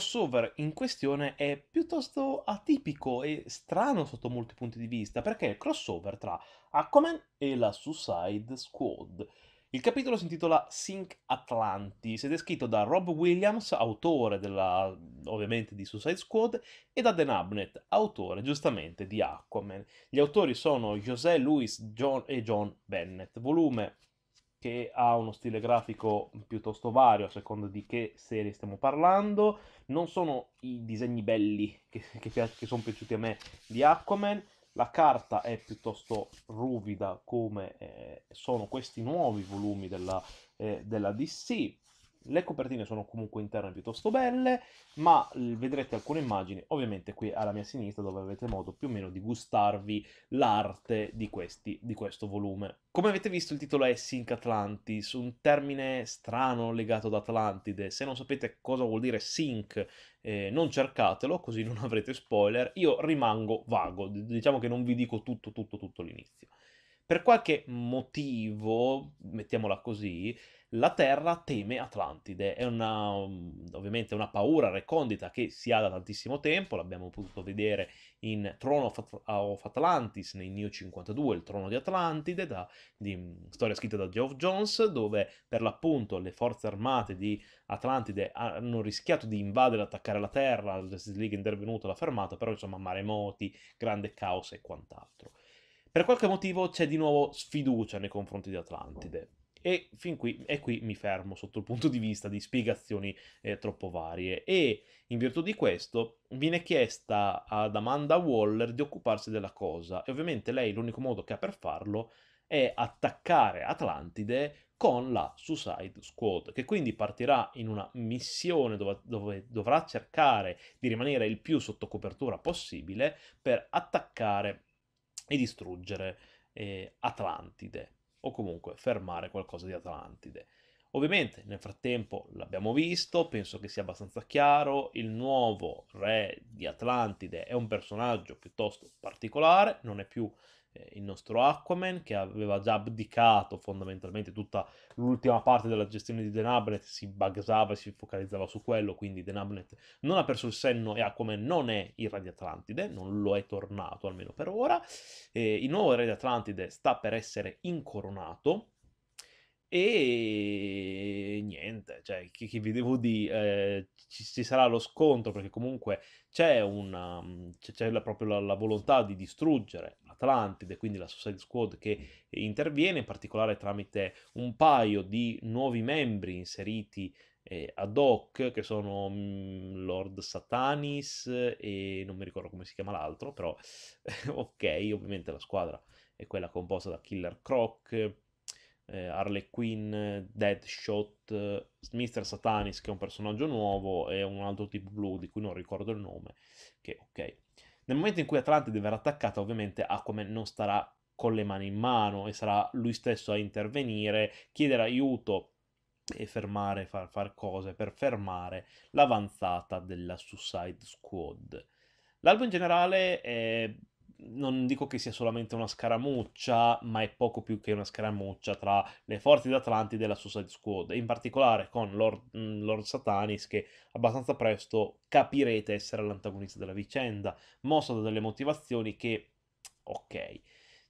crossover in questione è piuttosto atipico e strano sotto molti punti di vista, perché è il crossover tra Aquaman e la Suicide Squad. Il capitolo si intitola Sync Atlantis ed è scritto da Rob Williams, autore della, ovviamente di Suicide Squad, e da Dan Abnett, autore giustamente di Aquaman. Gli autori sono José Luis John e John Bennett. Volume che ha uno stile grafico piuttosto vario a seconda di che serie stiamo parlando. Non sono i disegni belli che, che, che sono piaciuti a me di Aquaman. La carta è piuttosto ruvida come eh, sono questi nuovi volumi della, eh, della DC. Le copertine sono comunque interne piuttosto belle, ma vedrete alcune immagini ovviamente qui alla mia sinistra dove avete modo più o meno di gustarvi l'arte di, di, questo volume. Come avete visto il titolo è Sync Atlantis, un termine strano legato ad Atlantide, se non sapete cosa vuol dire Sync eh, non cercatelo così non avrete spoiler, io rimango vago, diciamo che non vi dico tutto tutto tutto l'inizio. Per qualche motivo, mettiamola così, la Terra teme Atlantide, è una, mm, ovviamente una paura recondita che si ha da tantissimo tempo, l'abbiamo potuto vedere in Trono of Atlantis, nei New 52, il Trono di Atlantide, da, di, mm, storia scritta da Geoff Jones, dove per l'appunto le forze armate di Atlantide hanno rischiato di invadere e attaccare la Terra, la Justice League è intervenuta, l'ha fermata, però insomma maremoti, grande caos e quant'altro. Per qualche motivo c'è di nuovo sfiducia nei confronti di Atlantide e fin qui, e qui mi fermo sotto il punto di vista di spiegazioni eh, troppo varie. E in virtù di questo viene chiesta ad Amanda Waller di occuparsi della cosa. E ovviamente lei l'unico modo che ha per farlo è attaccare Atlantide con la Suicide Squad, che quindi partirà in una missione dove, dove, dovrà cercare di rimanere il più sotto copertura possibile per attaccare e distruggere eh, Atlantide o comunque fermare qualcosa di Atlantide. Ovviamente nel frattempo l'abbiamo visto, penso che sia abbastanza chiaro, il nuovo re di Atlantide è un personaggio piuttosto particolare, non è più eh, il nostro Aquaman che aveva già abdicato fondamentalmente tutta l'ultima parte della gestione di The Nabnet si basava e si focalizzava su quello quindi The Nabnet non ha perso il senno e Aquaman non è il Re di Atlantide non lo è tornato almeno per ora e il nuovo Re di Atlantide sta per essere incoronato e niente, cioè, che, che vi devo dire, eh, ci, ci, sarà lo scontro perché comunque c'è, una, mm, c'è la, proprio la, la, volontà di distruggere l'Atlantide, quindi la Suicide Squad che interviene, in particolare tramite un paio di nuovi membri inseriti eh, ad hoc, che sono mh, mm, Lord Satanis e non mi ricordo come si chiama l'altro, però ok, ovviamente la squadra è quella composta da Killer Croc eh, Harley Quinn, Deadshot, Mr. Satanis che è un personaggio nuovo e un altro tipo blu di cui non ricordo il nome, che ok. Nel momento in cui Atlantide verrà attaccata ovviamente Aquaman non starà con le mani in mano e sarà lui stesso a intervenire, chiedere aiuto e fermare, far, far cose per fermare l'avanzata della Suicide Squad. L'album in generale è non dico che sia solamente una scaramuccia, ma è poco più che una scaramuccia tra le forze d'Atlanti e la Suicide Squad, in particolare con Lord, mm, Lord Satanis che abbastanza presto capirete essere l'antagonista della vicenda, mosso da delle motivazioni che, ok,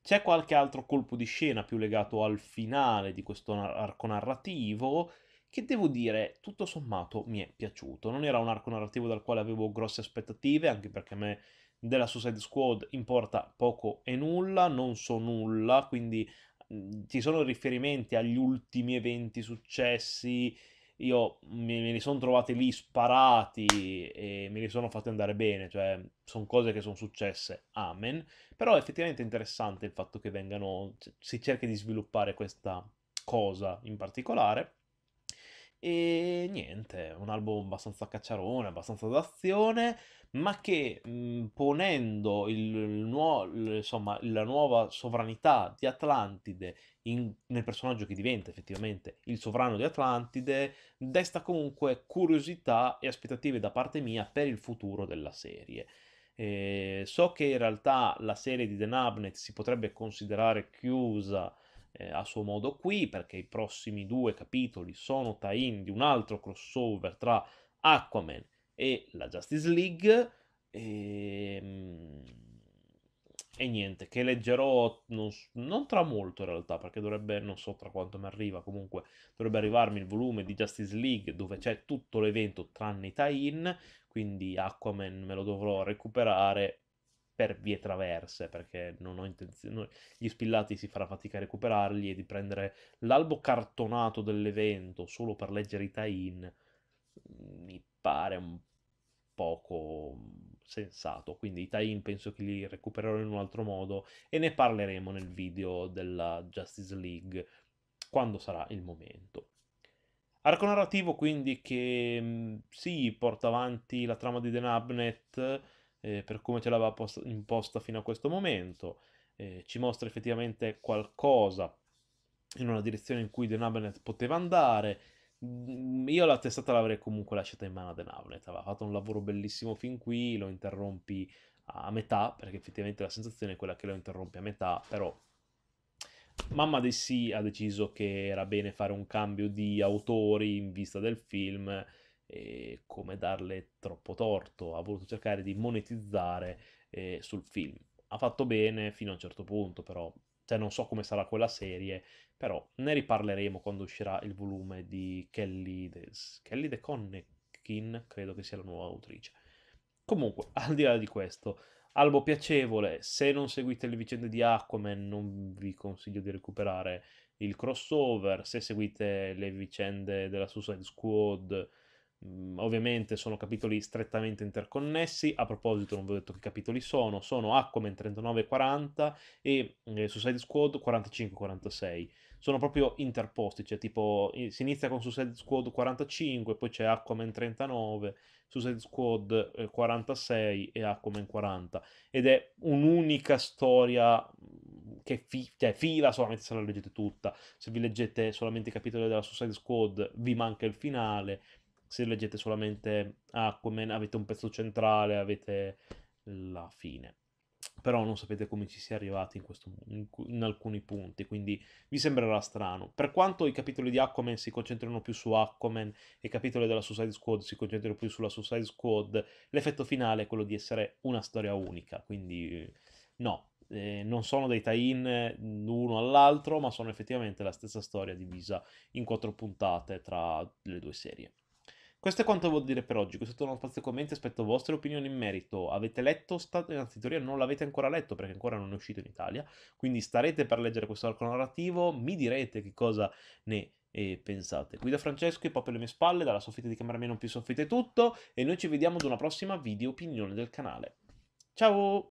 c'è qualche altro colpo di scena più legato al finale di questo arco narrativo, che devo dire, tutto sommato mi è piaciuto. Non era un arco narrativo dal quale avevo grosse aspettative, anche perché a me della Suicide Squad importa poco e nulla, non so nulla, quindi mhmm, ci sono riferimenti agli ultimi eventi successi, io me, li sono trovati lì sparati e me li sono fatti andare bene, cioè sono cose che sono successe, amen, però è effettivamente interessante il fatto che vengano, si cerchi di sviluppare questa cosa in particolare. E niente, un album abbastanza cacciarone, abbastanza d'azione, ma che mh, mhmm, ponendo il, il nuo, l, insomma, la nuova sovranità di Atlantide in, nel personaggio che diventa effettivamente il sovrano di Atlantide, desta comunque curiosità e aspettative da parte mia per il futuro della serie. E so che in realtà la serie di The Nabnet si potrebbe considerare chiusa eh, a suo modo qui, perché i prossimi due capitoli sono tie-in di un altro crossover tra Aquaman e la Justice League. E, ehm, e niente, che leggerò non, non, tra molto in realtà, perché dovrebbe, non so tra quanto mi arriva, comunque dovrebbe arrivarmi il volume di Justice League dove c'è tutto l'evento tranne i tie-in, quindi Aquaman me lo dovrò recuperare per vie traverse, perché non ho intenzione, gli spillati si farà fatica a recuperarli e di prendere l'albo cartonato dell'evento solo per leggere i tie-in mm, mi pare un poco sensato, quindi i tie-in penso che li recupererò in un altro modo e ne parleremo nel video della Justice League quando sarà il momento. Arco narrativo quindi che mm, sì, porta avanti la trama di The Nabnet, eh, per come ce l'aveva imposta fino a questo momento, eh, ci mostra effettivamente qualcosa in una direzione in cui The Nabenet poteva andare. Mm, io la testata l'avrei comunque lasciata in mano a The Nabenet, aveva fatto un lavoro bellissimo fin qui, lo interrompi a metà, perché effettivamente la sensazione è quella che lo interrompi a metà, però Mamma dei sì ha deciso che era bene fare un cambio di autori in vista del film e come darle troppo torto, ha voluto cercare di monetizzare eh, sul film. Ha fatto bene fino a un certo punto, però cioè, non so come sarà quella serie, però ne riparleremo quando uscirà il volume di Kelly De, Kelly De Connekin, credo che sia la nuova autrice. Comunque, al di là di questo, albo piacevole, se non seguite le vicende di Aquaman non vi consiglio di recuperare il crossover, se seguite le vicende della Suicide Squad Mm, ovviamente sono capitoli strettamente interconnessi, a proposito non vi ho detto che capitoli sono, sono Aquaman 39 e 40 e eh, Suicide Squad 45 46, sono proprio interposti, cioè tipo si inizia con Suicide Squad 45, poi c'è Aquaman 39, Suicide Squad 46 eh, e Aquaman 40 ed è un'unica storia mm, che fi- cioè, fila solamente se la leggete tutta, se vi leggete solamente i capitoli della Suicide Squad vi manca il finale se leggete solamente Aquaman avete un pezzo centrale, avete la fine. Però non sapete come ci si è arrivati in, questo, in, in, alcuni punti, quindi vi sembrerà strano. Per quanto i capitoli di Aquaman si concentrino più su Aquaman e i capitoli della Suicide Squad si concentrino più sulla Suicide Squad, l'effetto finale è quello di essere una storia unica, quindi eh, no, eh, non sono dei tie-in l'uno mm, all'altro, ma sono effettivamente la stessa storia divisa in quattro puntate tra le due serie. Questo è quanto volevo dire per oggi, questo è tutto uno spazio commenti, aspetto vostre opinioni in merito. Avete letto, state, anzi in teoria non l'avete ancora letto perché ancora non è uscito in Italia, quindi starete per leggere questo arco narrativo, mi direte che cosa ne e eh, pensate. Qui Francesco e proprio alle mie spalle, dalla soffitta di camera mia non più soffitta è tutto e noi ci vediamo ad una prossima video opinione del canale. Ciao!